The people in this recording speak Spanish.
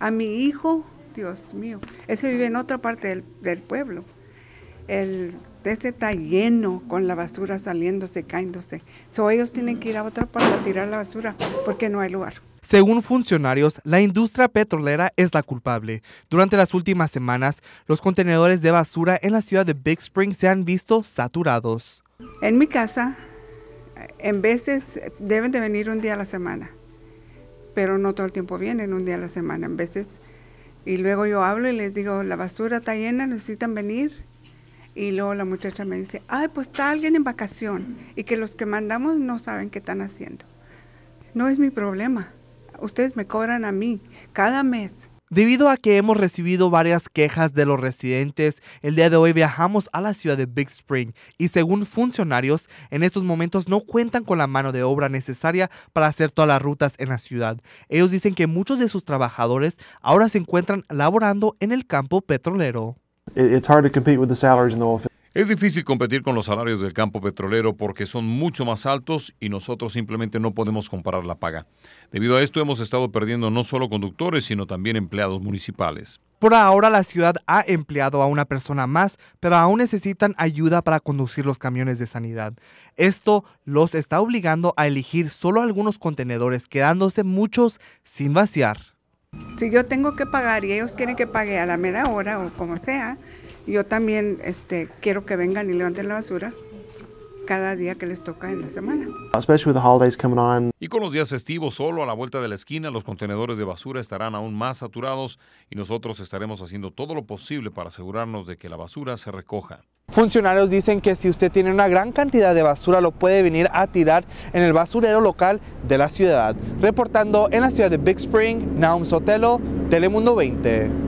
A mi hijo, Dios mío, ese vive en otra parte del, pueblo. El test está lleno con la basura saliéndose, caéndose So ellos tienen que ir a otra parte a tirar la basura porque no hay lugar. Según funcionarios, la industria petrolera es la culpable. Durante las últimas semanas, los contenedores de basura en la ciudad de Big Spring se han visto saturados. En mi casa, en veces deben de venir un día a la semana pero no todo el tiempo vienen, un día a la semana, en veces. Y luego yo hablo y les digo, la basura está llena, necesitan venir. Y luego la muchacha me dice, ay, pues está alguien en vacación y que los que mandamos no saben qué están haciendo. No es mi problema. Ustedes me cobran a mí cada mes Debido a que hemos recibido varias quejas de los residentes, el día de hoy viajamos a la ciudad de Big Spring y según funcionarios, en estos momentos no cuentan con la mano de obra necesaria para hacer todas las rutas en la ciudad. Ellos dicen que muchos de sus trabajadores ahora se encuentran laborando en el campo petrolero. Es difícil competir con los salarios del campo petrolero porque son mucho más altos y nosotros simplemente no podemos comparar la paga. Debido a esto hemos estado perdiendo no solo conductores, sino también empleados municipales. Por ahora la ciudad ha empleado a una persona más, pero aún necesitan ayuda para conducir los camiones de sanidad. Esto los está obligando a elegir solo algunos contenedores, quedándose muchos sin vaciar. Si yo tengo que pagar y ellos quieren que pague a la mera hora o como sea, yo también este, quiero que vengan y levanten la basura cada día que les toca en la semana. Y con los días festivos solo a la vuelta de la esquina, los contenedores de basura estarán aún más saturados y nosotros estaremos haciendo todo lo posible para asegurarnos de que la basura se recoja. Funcionarios dicen que si usted tiene una gran cantidad de basura lo puede venir a tirar en el basurero local de la ciudad. Reportando en la ciudad de Big Spring, Naum Sotelo, Telemundo 20.